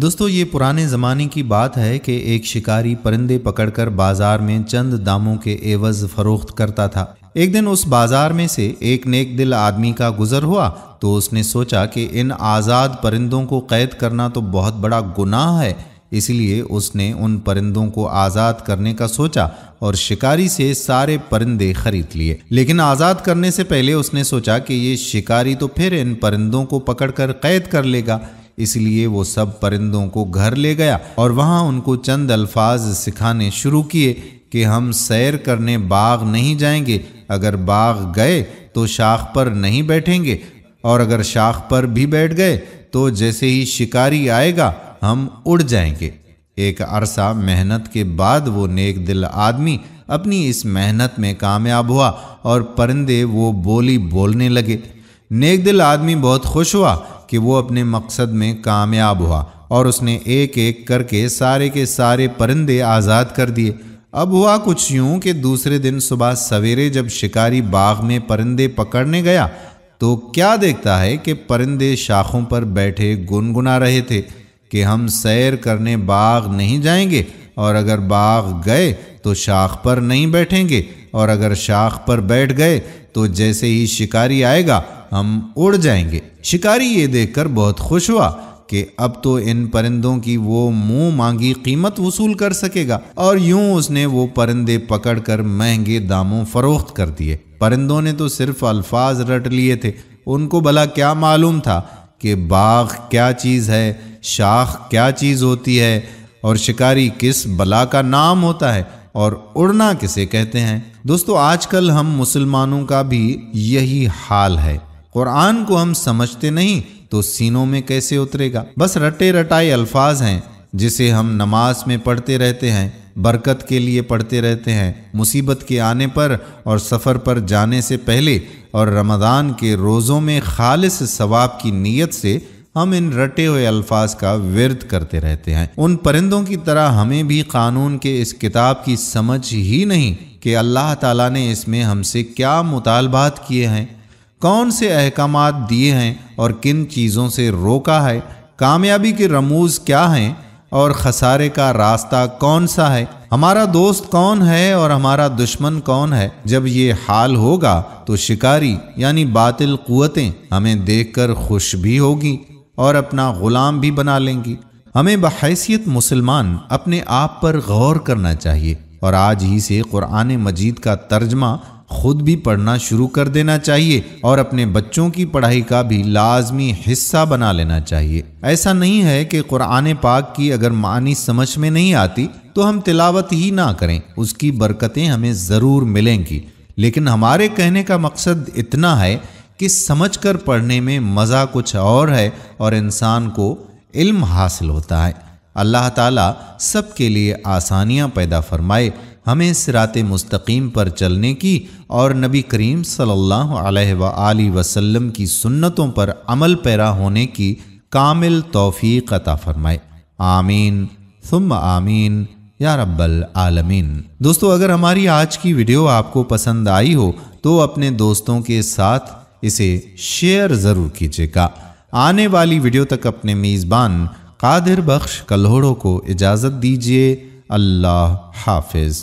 दोस्तों ये पुराने ज़माने की बात है कि एक शिकारी परिंदे पकड़कर बाजार में चंद दामों के एवज फरोख्त करता था एक दिन उस बाजार में से एक नेक दिल आदमी का गुजर हुआ तो उसने सोचा कि इन आज़ाद परिंदों को कैद करना तो बहुत बड़ा गुनाह है इसलिए उसने उन परिंदों को आज़ाद करने का सोचा और शिकारी से सारे परिंदे खरीद लिए लेकिन आज़ाद करने से पहले उसने सोचा कि ये शिकारी तो फिर इन परिंदों को पकड़कर कैद कर लेगा इसलिए वो सब परिंदों को घर ले गया और वहाँ उनको चंद अल्फाज सिखाने शुरू किए कि हम सैर करने बाग नहीं जाएंगे अगर बाग गए तो शाख पर नहीं बैठेंगे और अगर शाख पर भी बैठ गए तो जैसे ही शिकारी आएगा हम उड़ जाएंगे एक अरसा मेहनत के बाद वो नेक दिल आदमी अपनी इस मेहनत में कामयाब हुआ और परिंदे वो बोली बोलने लगे नेक दिल आदमी बहुत खुश हुआ कि वो अपने मकसद में कामयाब हुआ और उसने एक एक करके सारे के सारे परिंदे आज़ाद कर दिए अब हुआ कुछ यूं कि दूसरे दिन सुबह सवेरे जब शिकारी बाग में परिंदे पकड़ने गया तो क्या देखता है कि परिंदे शाखों पर बैठे गुनगुना रहे थे कि हम सैर करने बाग नहीं जाएंगे और अगर बाग गए तो शाख पर नहीं बैठेंगे और अगर शाख पर बैठ गए तो जैसे ही शिकारी आएगा हम उड़ जाएंगे शिकारी ये देखकर बहुत खुश हुआ कि अब तो इन परिंदों की वो मुंह मांगी कीमत वसूल कर सकेगा और यूं उसने वो परिंदे पकड़कर महंगे दामों फरोख्त कर दिए परिंदों ने तो सिर्फ अल्फाज रट लिए थे उनको भला क्या मालूम था कि बाघ क्या चीज़ है शाख क्या चीज़ होती है और शिकारी किस बला का नाम होता है और उड़ना किसे कहते हैं दोस्तों आजकल हम मुसलमानों का भी यही हाल है कुरान को हम समझते नहीं तो सीनों में कैसे उतरेगा बस रटे रटाए अल्फाज हैं जिसे हम नमाज में पढ़ते रहते हैं बरकत के लिए पढ़ते रहते हैं मुसीबत के आने पर और सफ़र पर जाने से पहले और रमज़ान के रोज़ों में खालिस सवाब की नीयत से हम इन रटे हुए अल्फाज का विरद करते रहते हैं उन परिंदों की तरह हमें भी कानून के इस किताब की समझ ही नहीं कि अल्लाह ताला ने इसमें हमसे क्या मुतालबात किए हैं कौन से अहकाम दिए हैं और किन चीज़ों से रोका है कामयाबी के रमूज क्या हैं और खसारे का रास्ता कौन सा है हमारा दोस्त कौन है और हमारा दुश्मन कौन है जब ये हाल होगा तो शिकारी यानी बातिल कुतें हमें देखकर खुश भी होगी और अपना गुलाम भी बना लेंगी हमें बहैसियत मुसलमान अपने आप पर गौर करना चाहिए और आज ही से कुरान मजीद का तर्जमा खुद भी पढ़ना शुरू कर देना चाहिए और अपने बच्चों की पढ़ाई का भी लाजमी हिस्सा बना लेना चाहिए ऐसा नहीं है कि कुरान पाक की अगर मानी समझ में नहीं आती तो हम तिलावत ही ना करें उसकी बरकतें हमें ज़रूर मिलेंगी लेकिन हमारे कहने का मकसद इतना है कि समझ कर पढ़ने में मज़ा कुछ और है और इंसान को इल्म हासिल होता है अल्लाह ताला सब के लिए आसानियाँ पैदा फरमाए हमें सिरात मुस्तकीम पर चलने की और नबी करीम सल्लल्लाहु अलैहि वसल्लम की सुन्नतों पर अमल पैरा होने की कामिल तोफ़ी अता फरमाए आमीन सुम आमीन या रब्बल आलमीन दोस्तों अगर हमारी आज की वीडियो आपको पसंद आई हो तो अपने दोस्तों के साथ इसे शेयर ज़रूर कीजिएगा आने वाली वीडियो तक अपने मेज़बान कादिर बख्श कल्होड़ों को इजाज़त दीजिए अल्लाह हाफिज़